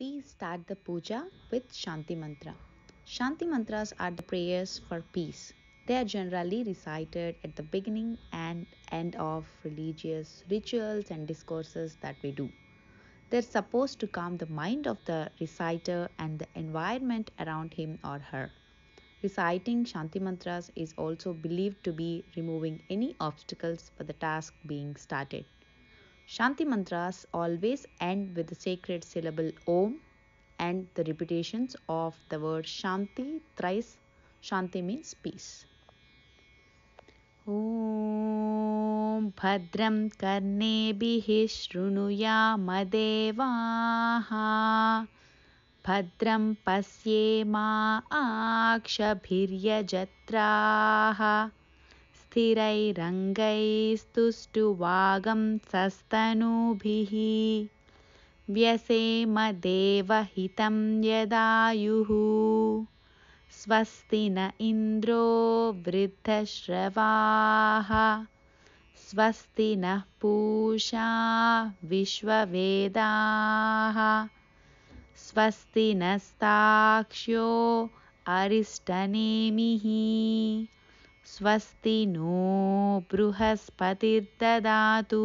we start the puja with Shanti Mantra. Shanti Mantras are the prayers for peace. They are generally recited at the beginning and end of religious rituals and discourses that we do. They're supposed to calm the mind of the reciter and the environment around him or her. Reciting Shanti Mantras is also believed to be removing any obstacles for the task being started. Shanti mantras always end with the sacred syllable Om and the repetitions of the word Shanti thrice. Shanti means peace. ॐ भद्रं कर्णेभिः शृणुयामदेवाः भद्रं पश्येमा आक्षभिर्यजत्राः स्थिरैरङ्गैस्तुष्टुवागं सस्तनूभिः व्यसेमदेवहितं यदायुः स्वस्ति न इन्द्रो वृद्धश्रवाः स्वस्ति नः पूषा विश्ववेदाः स्वस्ति नस्ताक्ष्यो अरिष्टनेमिः स्वस्ति नो बृहस्पतिर्ददातु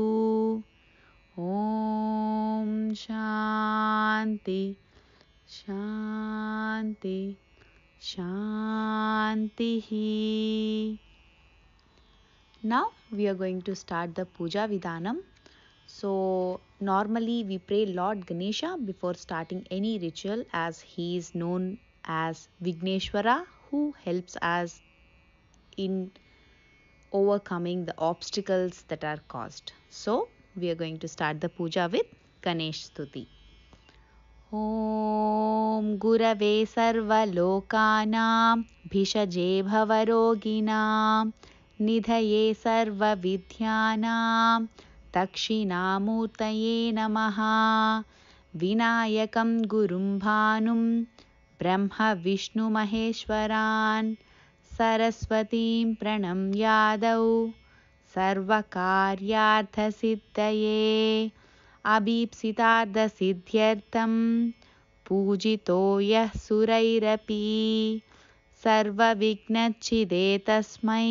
ॐ शान्ति शान्ति शान्तिः now we are going to start the puja vidhanam so normally we pray lord ganesha before starting any ritual as he is known as vigneshwara who helps us in in overcoming the obstacles that are cast so we are going to start the puja with गणेशस्तुति ॐ गुरवे सर्वलोकानां भिषजेभवरोगिणां निधये सर्वविद्यानां दक्षिणामूर्तये नमः विनायकं गुरुं भानुं ब्रह्मविष्णुमहेश्वरान् सरस्वतीं प्रणम्यादौ सर्वकार्यार्थसिद्धये अभीप्सितार्थसिद्ध्यर्थं पूजितो यः सुरैरपि सर्वविघ्नच्चिदे तस्मै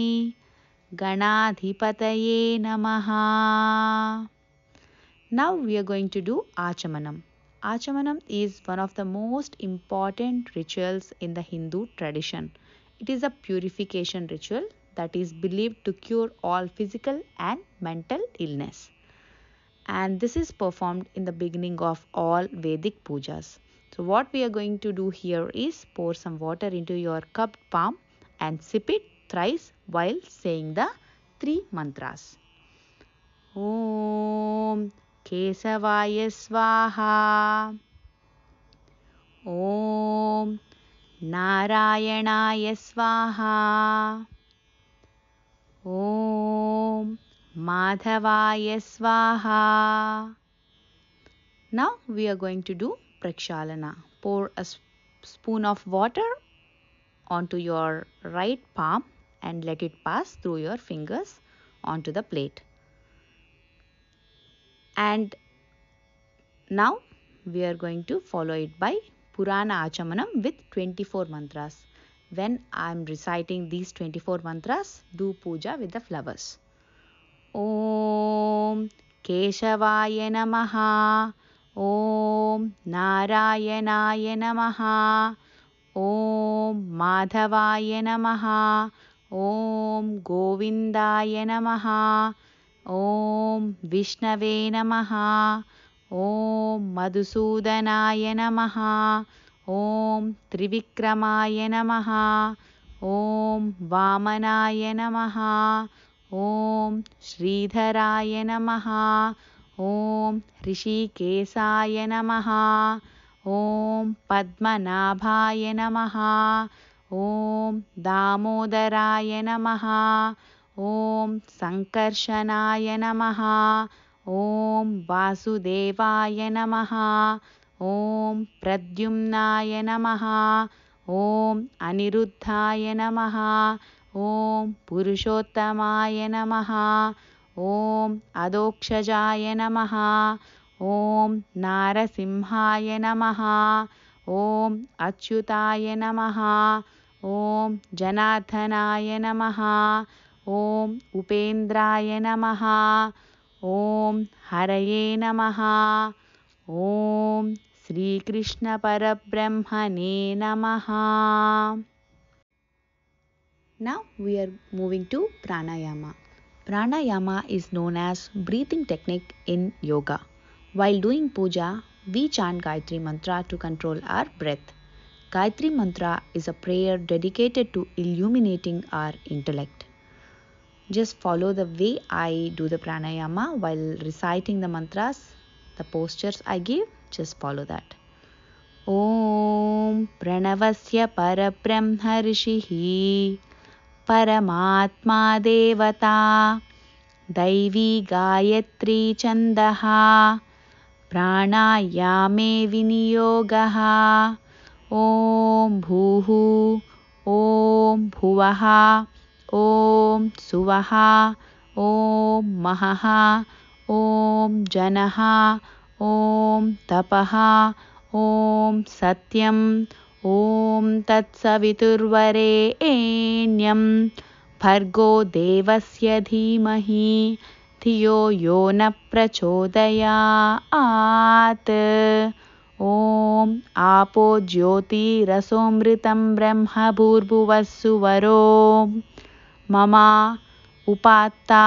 गणाधिपतये नमः Now we are going to do Achamanam. Achamanam is one of the most important rituals in the Hindu tradition. It is a purification ritual that is believed to cure all physical and mental illness. And this is performed in the beginning of all Vedic pujas. So, what we are going to do here is pour some water into your cupped palm and sip it thrice while saying the three mantras. Om Kesavaya Swaha. Om नारायणाय स्वाहा ॐ माधवाय swaha. Now we are going to do prakshalana. Pour a spoon of water onto your right palm and let it pass through your fingers onto the plate. And now we are going to follow it by Purana Achamanam with 24 mantras. When I am reciting these 24 mantras, do puja with the flowers. Om Keshavaya Namaha Om Narayanaya Namaha Om Madhavaya Namaha Om Govindaya Namaha Om Vishnave Namaha ॐ मधुसूदनाय नमः ॐ त्रिविक्रमाय नमः ॐ वामनाय नमः ॐ श्रीधराय नमः ॐ ऋषिकेशाय नमः ॐ पद्मनाभाय नमः ॐ दामोदराय नमः ॐ सङ्कर्षणाय नमः ॐ वासुदेवाय नमः ॐ प्रद्युम्नाय नमः ॐ अनिरुद्धाय नमः ॐ पुरुषोत्तमाय नमः ॐ अदोक्षजाय नमः ॐ नारसिंहाय नमः ॐ अच्युताय नमः ॐ जनार्दनाय नमः ॐ उपेन्द्राय नमः ओम हरये नमः ओम श्री कृष्ण परब्रह्मणे नमः now we are moving to pranayama pranayama is known as breathing technique in yoga while doing puja we chant Gayatri mantra to control our breath Gayatri mantra is a prayer dedicated to illuminating our intellect. Just follow the way I do the pranayama while reciting the mantras, the postures I give. Just follow that. ॐ प्रणवस्य परब्रह्मर्षिः परमात्मा देवता दैवी Gayatri Chandaha प्राणायामे विनियोगः ॐ भूः ॐ भुवः ॐ महः ॐ जनः ॐ तपः ॐ सत्यम् ॐ तत्सवितुर्वरे एन्यं भर्गो देवस्य धीमहि धियो यो न प्रचोदयात् ॐ आपो ज्योतिरसोऽमृतं सुवरो मम उपात्ता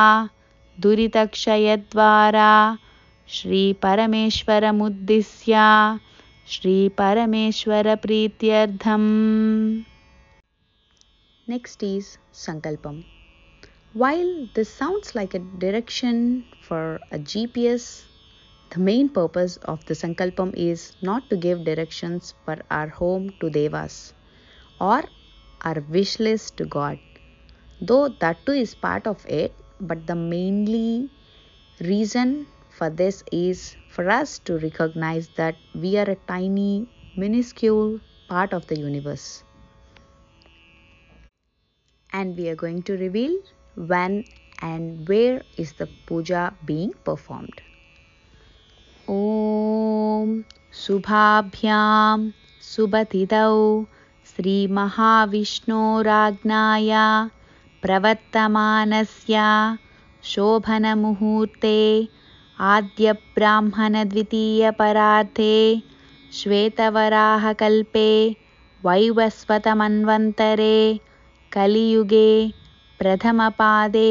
दुरितक्षयद्वारा श्रीपरमेश्वरमुद्दिश्य श्रीपरमेश्वरप्रीत्यर्थम् Next is Sankalpam. While this sounds like a direction for a GPS, the main purpose of the Sankalpam is not to give directions for our home to Devas or our wish list to God. though that too is part of it but the mainly reason for this is for us to recognize that we are a tiny minuscule part of the universe and we are going to reveal when and where is the puja being performed om subhabhyam सुबथितौ श्रीमहाविष्णोराज्ञाया प्रवर्तमानस्या शोभनमुहूर्ते आद्यब्राह्मणद्वितीयपरार्थे श्वेतवराहकल्पे वैवस्वतमन्वन्तरे कलियुगे प्रथमपादे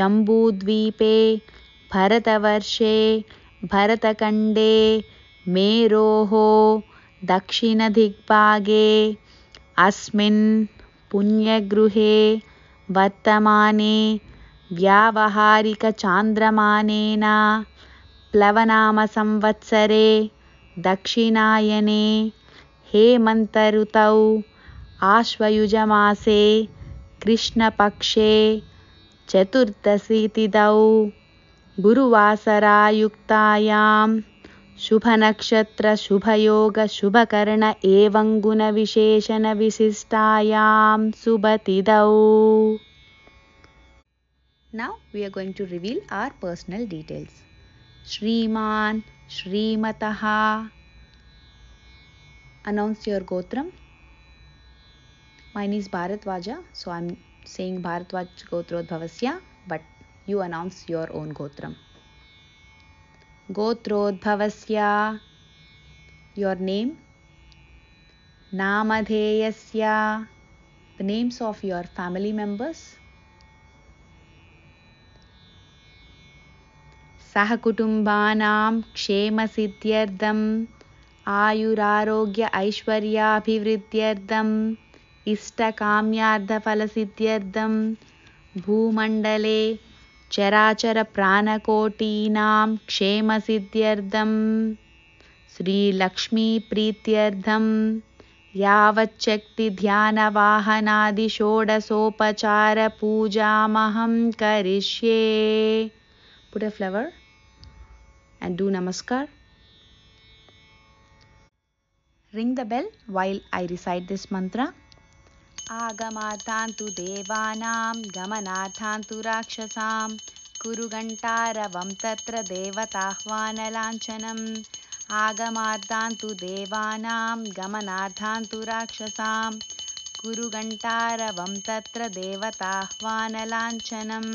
जम्बूद्वीपे भरतवर्षे भरतकण्डे मेरोः दक्षिणदिग्भागे अस्मिन् पुण्यगृहे वर्तमाने व्यावहारिकचान्द्रमानेन प्लवनामसंवत्सरे दक्षिणायने हेमन्तऋतौ आश्वयुजमासे कृष्णपक्षे चतुर्दशीतिथौ गुरुवासरायुक्तायां शुभनक्षत्रशुभयोगशुभकर्ण एवं गुणविशेषणविशिष्टायां सुबतिदौ Now we are going to reveal our personal details. Shriman, Shrimataha. Announce your Gotram. Mine is Bharatwaja, so I am saying Bharatwaj Gotrodbhavasya, but you announce your own Gotram. गोत्रोद्भवस्य योर नेम नामधेयस्य the names of your family members सहकुटुम्बानां क्षेमसिद्ध्यर्थम् आयुरारोग्य ऐश्वर्याभिवृद्ध्यर्थम् इष्टकाम्यार्थफलसिद्ध्यर्थं भूमण्डले चराचरप्राणकोटीनां क्षेमसिद्ध्यर्थं श्रीलक्ष्मीप्रीत्यर्थं यावच्छक्तिध्यानवाहनादिषोडशोपचारपूजामहं करिष्ये put a flower and do namaskar ring the bell while i recite this mantra आगमार्थान्तु देवानां गमनार्थान्तु राक्षसां कुरुघण्टारवं तत्र देवताह्वानलाञ्छनम् आगमार्थान्तु देवानां गमनार्थान्तु राक्षसां कुरुघण्टारवं तत्र देवताह्वानलाञ्छनम्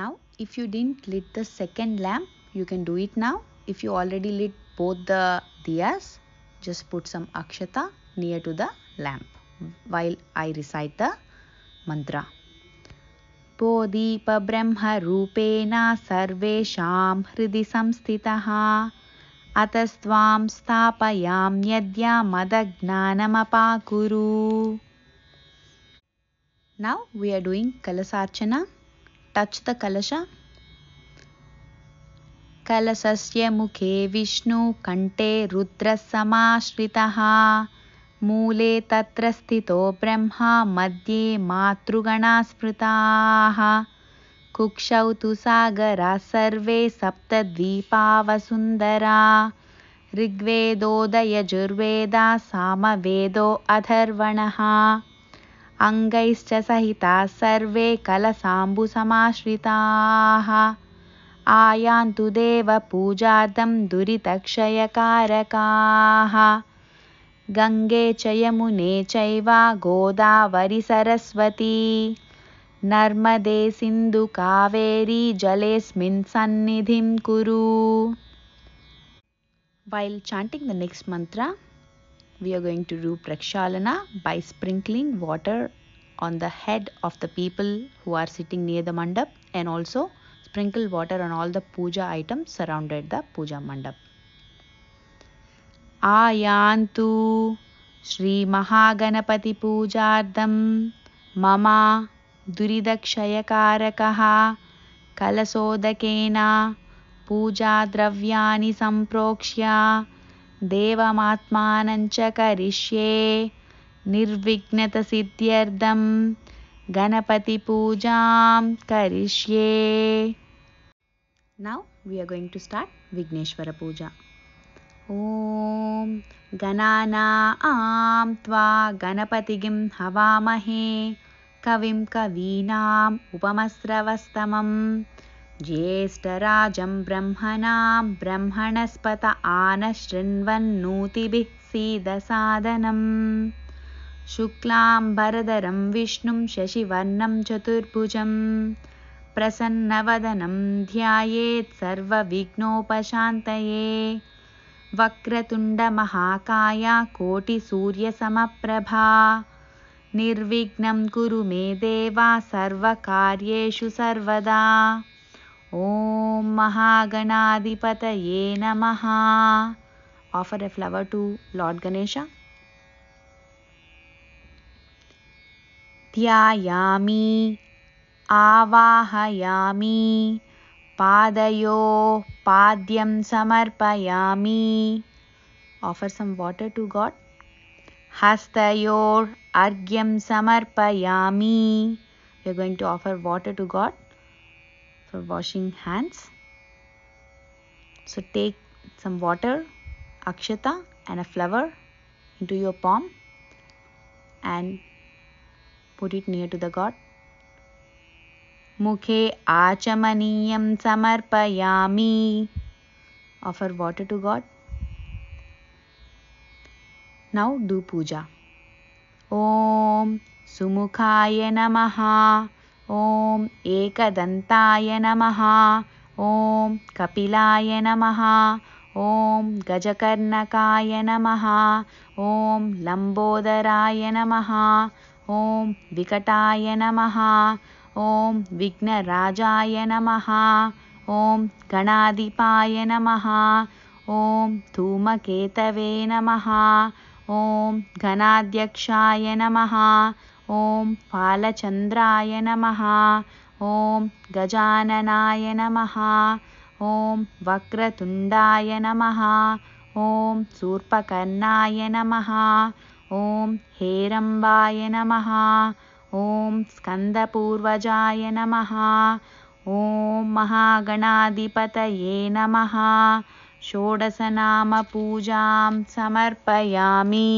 Now, if you didn't lit the second lamp, you can do it now. If you already lit both the diyas, just put some akshata near to the lamp. while I recite the mantra. Podipa Brahma Rupena Sarvesham Hridi Samstitaha Atastvam Stapayam Yadya Madagnanam Apakuru Now we are doing Kalasarchana. Touch the Kalasha. Kalasasya Vishnu Kante Rudra Mukhe Vishnu Kante Rudra Samashritaha मूले तत्र स्थितो ब्रह्मा मध्ये मातृगणा स्मृताः कुक्षौ तु सागरा सर्वे सप्तद्वीपा सप्तद्वीपावसुन्दरा ऋग्वेदोदयजुर्वेदा सामवेदो अथर्वणः अङ्गैश्च सहिता सर्वे कलसाम्बुसमाश्रिताः आयान्तु देवपूजार्थं दुरितक्षयकारकाः గంగే చయమునే చైవ గోదావరి సరస్వతి నర్మదే సింధు కావేరీ జలేస్మిన్ సన్నిధిం కురు While chanting the next mantra, we are going to do prakshalana by sprinkling water on the head of the people who are sitting near the mandap and also sprinkle water on all the puja items surrounded the puja mandap. आयान्तु श्रीमहागणपतिपूजार्थं मम दुरिदक्षयकारकः कलशोदकेन पूजाद्रव्याणि सम्प्रोक्ष्य देवमात्मानं च करिष्ये निर्विघ्नतसिद्ध्यर्थं गणपतिपूजां करिष्ये now we are going to start विघ्नेश्वरपूजा गणाना आं त्वा गणपतिगिं हवामहे कविं कवीनाम् उपमस्रवस्तमं ज्येष्ठराजं ब्रह्मणां ब्रह्मणस्पत आनशृण्वन्नूतिभिः सीदसादनम् शुक्लां विष्णुं शशिवर्णं चतुर्भुजं प्रसन्नवदनं ध्यायेत् सर्वविघ्नोपशान्तये वक्रतुण्डमहाकाया कोटिसूर्यसमप्रभा निर्विघ्नं कुरु मे देवा सर्वकार्येषु सर्वदा ॐ महागणाधिपतये नमः offer a flower to lord Ganesh ध्यायामि आवाहयामि पादयो पाद्यं समर्पयामि offer some water to god hastayor argyam samarpayami you are going to offer water to god for washing hands so take some water akshata and a flower into your palm and put it near to the god मुखे आचमनीयं समर्पयामि offer water to god now puja ॐ सुमुखाय नमः ॐ एकदन्ताय नमः ॐ कपिलाय नमः ॐ गजकर्णकाय नमः ॐ लम्बोदराय नमः ॐ विकटाय नमः ॐ विघ्नराजाय नमः ॐ गणाधिपाय नमः ॐ धूमकेतवे नमः ॐ घनाध्यक्षाय नमः ॐ फालचन्द्राय नमः ॐ गजाननाय नमः ॐ वक्रतुण्डाय नमः ॐ शपकर्णाय नमः ॐ हेरम्बाय नमः ॐ स्कन्दपूर्वजाय नमः ॐ महागणाधिपतये नमः षोडशनामपूजां समर्पयामि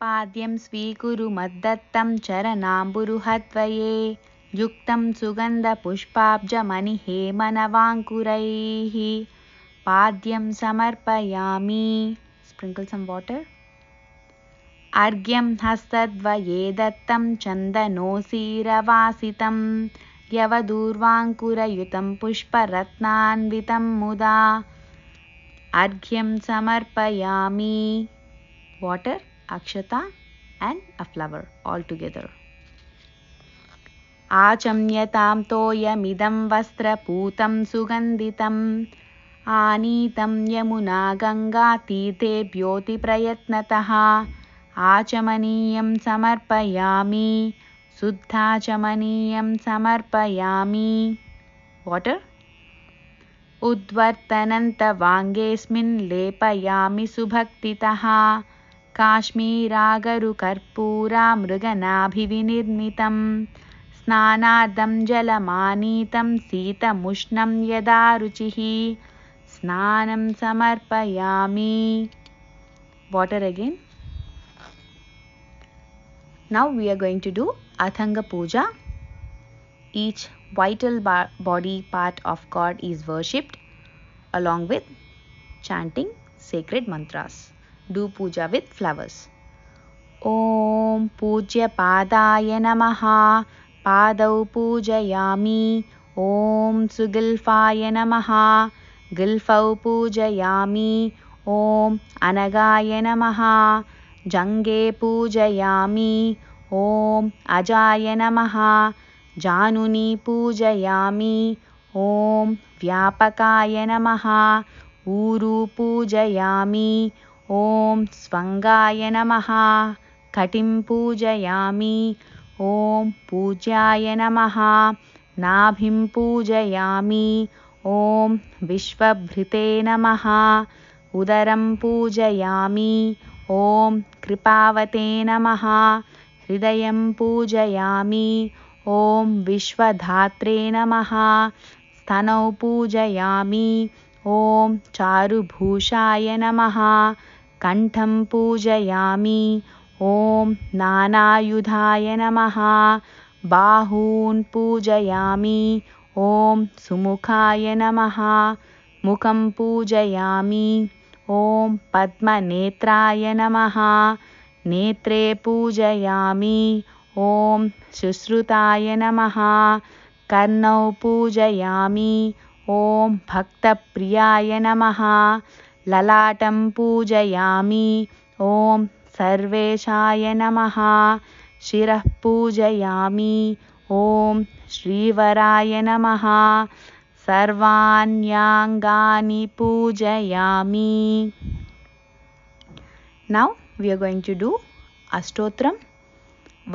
पाद्यं स्वीकुरु मद्दत्तं चरनाम्बुरुहद्वये युक्तं सुगन्धपुष्पाब्जमनिहेमनवाङ्कुरैः पाद्यं समर्पयामि स्प्रिङ्कल् सम् वाटर् अर्घ्यं हस्तद्वये दत्तं चन्दनोऽसीरवासितं यवदूर्वाङ्कुरयुतं पुष्परत्नान्वितं मुदा अर्घ्यं समर्पयामि water akshata and flower all together आचम्यतां तोयमिदं वस्त्रपूतं सुगन्धितम् आनीतं यमुना गङ्गातीथेभ्योतिप्रयत्नतः आचमनीयं समर्पयामि शुद्धाचमनीयं समर्पयामि वाटर् उद्वर्तनन्तवाङ्गेऽस्मिन् लेपयामि सुभक्तितः काश्मीरागरुकर्पूरामृगनाभिविनिर्मितं स्नानादं जलमानीतं शीतमुष्णं यदा रुचिः स्नानं समर्पयामि water again Now we are going to do Athanga Puja. Each vital body part of God is worshipped along with chanting sacred mantras. Do puja with flowers. ॐ पूज्यपादाय नमः पादौ पूजयामि ॐ सुगिल्फाय नमः गिल्फौ पूजयामि ॐ अनगाय नमः जङ्गे पूजयामि ॐ अजाय नमः जानुनी पूजयामि ॐ व्यापकाय नमः ऊरू पूजयामि ॐ स्वङ्गाय नमः कटिं पूजयामि ॐ पूज्याय नमः नाभिं पूजयामि ॐ विश्वभृते नमः उदरं पूजयामि ॐ कृपावते नमः हृदयं पूजयामि ॐ विश्वधात्रे नमः स्तनौ पूजयामि ॐ चारुभूषाय नमः कण्ठं पूजयामि ॐ नानायुधाय नमः बाहून् पूजयामि ॐ सुमुखाय नमः मुखं पूजयामि ॐ पद्मनेत्राय नमः नेत्रे पूजयामि ॐ शुश्रुताय नमः कर्णौ पूजयामि ॐ भक्तप्रियाय नमः ललाटं पूजयामि ॐ सर्वेशाय नमः शिरः पूजयामि ॐ श्रीवराय नमः सर्वान्यांगानि pujayami now we are going to do astotram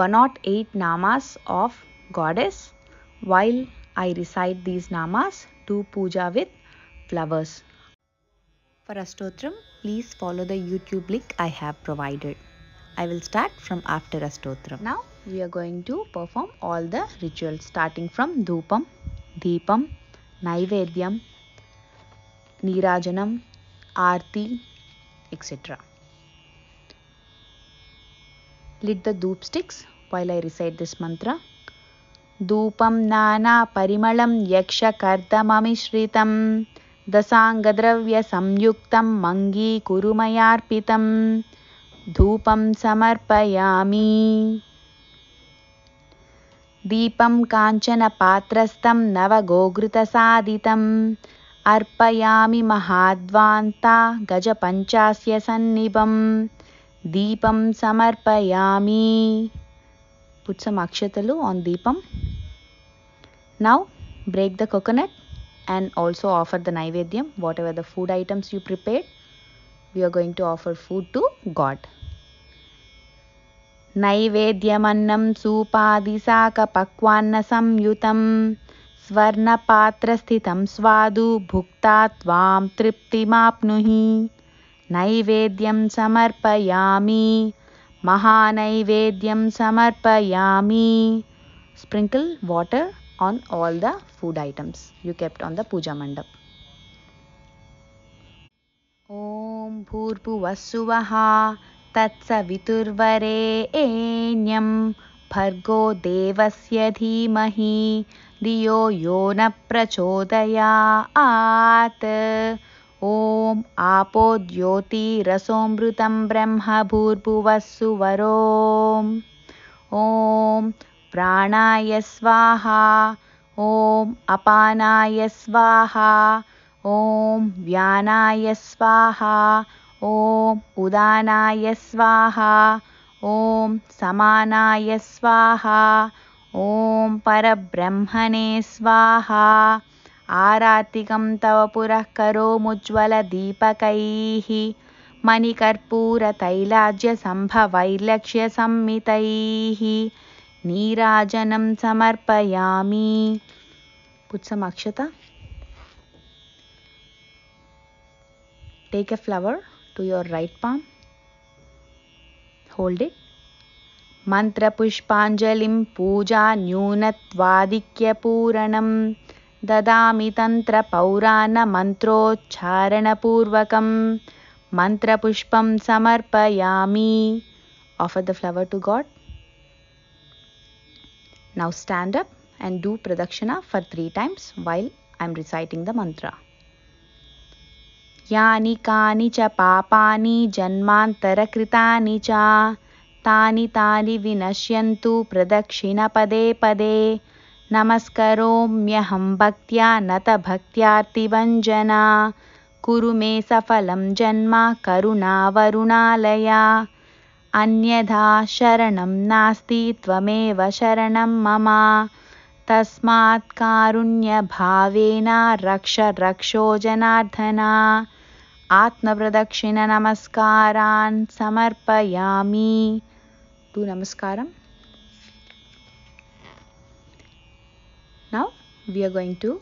108 namas of goddess while i recite these namas do puja with flowers for astotram please follow the youtube link i have provided i will start from after astotram now we are going to perform all the rituals starting from Dupam, deepam नैवेद्यं नीराजनम् aarti etcetera lit dhoop sticks while I recite this mantra धूपं नाना परिमलं यक्षकर्दममिश्रितं दशाङ्गद्रव्यसंयुक्तं मङ्गीकुरुमयार्पितं धूपं समर्पयामि దీపం కాంచన పాత్రస్థం दीपं काञ्चनपात्रस्थं అర్పయామి अर्पयामि గజ పంచాస్య సన్నిభం దీపం సమర్పయామి పుట్ అక్షతలు on deepam now break the coconut and also offer the naivedyam whatever the food items you prepared we are going to offer food to god నైవేద్యమన్నం సూపాదిశాకపక్వాన్న సంయుతం స్వర్ణపాత్రస్థితం స్వాదు భుక్తా త్వాం తృప్తిమాప్నుहि నైవేద్యం సమర్పయామి మహానైవేద్యం సమర్పయామి sprinkle water on all the food items you kept on the puja mandap ఓం భూర్భువస్సువహ तत्सवितुर्वरे एन्यं भर्गो देवस्य धीमहि दियो यो न प्रचोदयात् ॐ आपो द्योतिरसोऽमृतं ब्रह्मभूर्भुवस्सु सुवरो ॐ प्राणाय स्वाहा ॐ अपानाय स्वाहा ॐ व्यानाय स्वाहा ॐ उदानाय स्वाहा ॐ समानाय स्वाहा ॐ परब्रह्मणे स्वाहा आरातिकं तव पुरः करोमुज्ज्वलदीपकैः मणिकर्पूरतैलाज्यसम्भवैर्लक्ष्यसंमितैः नीराजनं समर्पयामि पुत्समाक्षता take a flower to your right palm. Hold it. Mantra Pushpanjalim Puja Nyunatvadikya Puranam Dada Tantra Paurana Mantro Charana Purvakam Mantra Pushpan Pushpam Samarpayami Offer the flower to God. Now stand up and do Pradakshina for three times while I am reciting the mantra. यानि कानि च पापानि जन्मान्तरकृतानि च तानि तानि विनश्यन्तु प्रदक्षिणपदे पदे नमस्करोम्यहं भक्त्या नत भक्त्यार्तिभञ्जना कुरु मे सफलं जन्मा करुणा वरुणालया अन्यथा शरणं नास्ति त्वमेव शरणं मम तस्मात् कारुण्यभावेन रक्षो जनार्दना आत्मप्रदक्षिणनमस्कारान् समर्पयामि डु नमस्कारम् now we are going to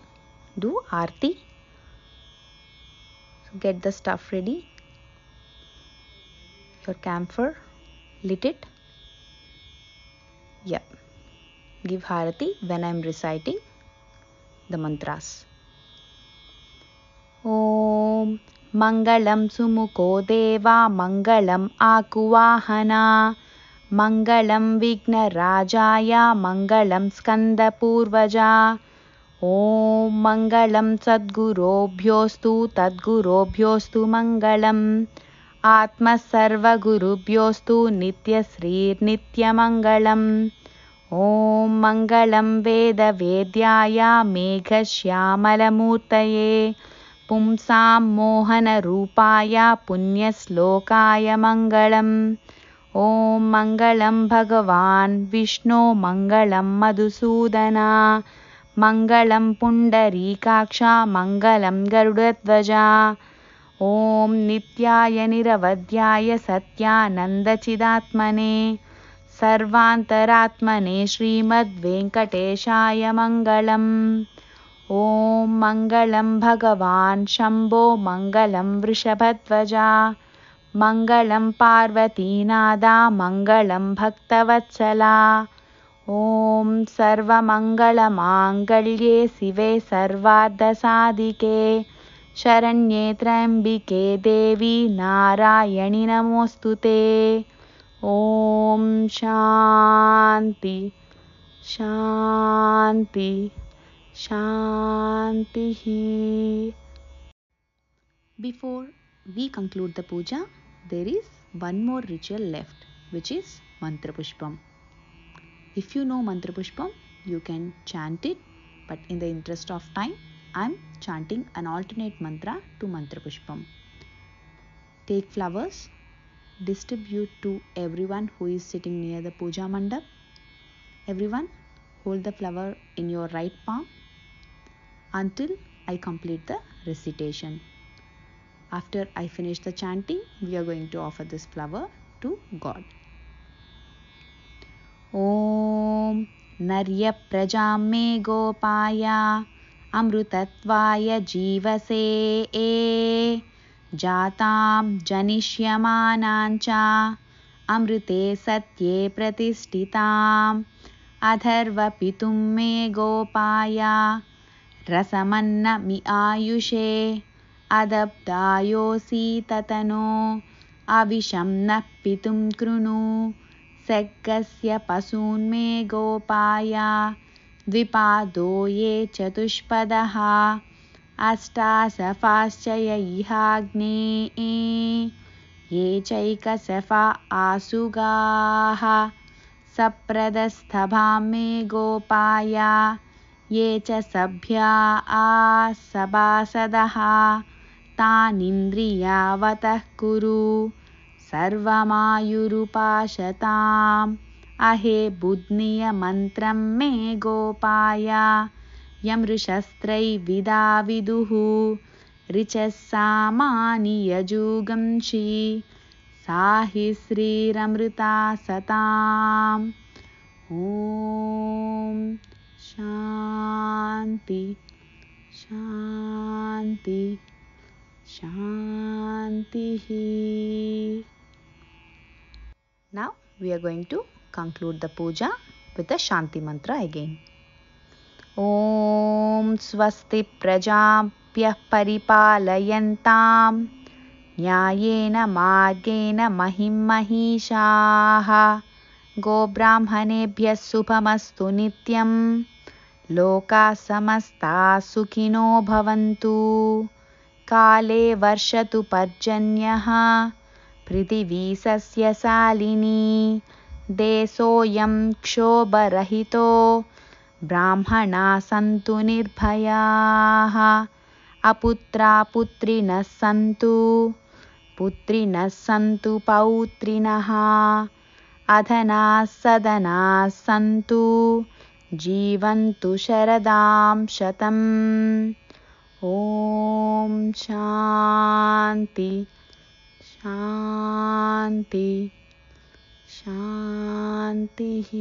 do arti so get the stuff ready your camphor lit it yep give harati when i am reciting the mantras om मङ्गलं सुमुखो देवा मङ्गलम् आकुवाहना मङ्गलं विघ्नराजाय मङ्गलं स्कन्दपूर्वजा ॐ मङ्गलं सद्गुरोभ्योऽस्तु तद्गुरोभ्योऽस्तु मङ्गलम् आत्मसर्वगुरुभ्योऽस्तु नित्यश्रीर्नित्यमङ्गलम् ॐ मङ्गलं वेदवेद्याया मेघश्यामलमूर्तये ॐ मोहनरूपाय पुण्यश्लोकाय मङ्गलम् ॐ मङ्गलं भगवान् विष्णो मङ्गलं मधुसूदना मङ्गलं पुण्डरीकाक्षा मङ्गलं गरुडध्वजा ॐ नित्याय निरवध्याय सत्यानन्दचिदात्मने सर्वान्तरात्मने श्रीमद्वेङ्कटेशाय मङ्गलम् ॐ मङ्गलं भगवान् शम्भो मङ्गलं वृषभध्वजा मङ्गलं पार्वतीनादा मङ्गलं भक्तवत्सला ॐ सर्वमङ्गलमाङ्गल्ये शिवे शरण्ये त्र्यम्बिके देवी नारायणि नमोऽस्तु ते ॐ शान्ति शान्ति Shantihi. Before we conclude the puja, there is one more ritual left, which is Mantrapushpam. If you know Mantrapushpam, you can chant it, but in the interest of time, I am chanting an alternate mantra to Mantrapushpam. Take flowers, distribute to everyone who is sitting near the puja mandap. Everyone, hold the flower in your right palm until I complete the recitation. After I finish the chanting, we are going to offer this flower to God. Om Narya Prajame Gopaya Amrutattvaya Jivase E Jatam Janishyamanancha अमृते सत्ये प्रतिष्ठिताम् अधर्वपितुं मे गोपाया मि आयुषे अदप्दायोऽसीतनो अविशं नः पितुं कृणु सर्गस्य पशून्मे गोपाया द्विपादो ये चतुष्पदः अष्टासफाश्च यैहाग्ने ये चैकसफा आसुगाः सप्रदस्तभां गोपाया ये च सभ्या आ सभासदः तानिन्द्रियावतः कुरु सर्वमायुरुपाशताम् अहे बुद्ध्नियमन्त्रं मे गोपाय यमृशस्त्रैविदा विदुः ऋचः सामानियजुगंषी सा हि श्रीरमृता सताम् ॐ शान्ति शान्ति शान्तिः now we are going to conclude the puja with the शान्तिमन्त्र again ॐ स्वस्ति प्रजाभ्यः परिपालयन्तां न्यायेन मार्गेण महिं महिषाः गोब्राह्मणेभ्यः शुभमस्तु नित्यम् लोका समस्ता सुखिनो भवन्तु काले वर्षतु पर्जन्यः सस्यशालिनी देशोऽयं क्षोभरहितो ब्राह्मणा सन्तु निर्भयाः अपुत्रा पुत्रिणः सन्तु पुत्रिणः सन्तु पौत्रिणः अधनाः सन्तु जीवन्तु शरदां शतम् ॐ शान्ति शान्ति शान्तिः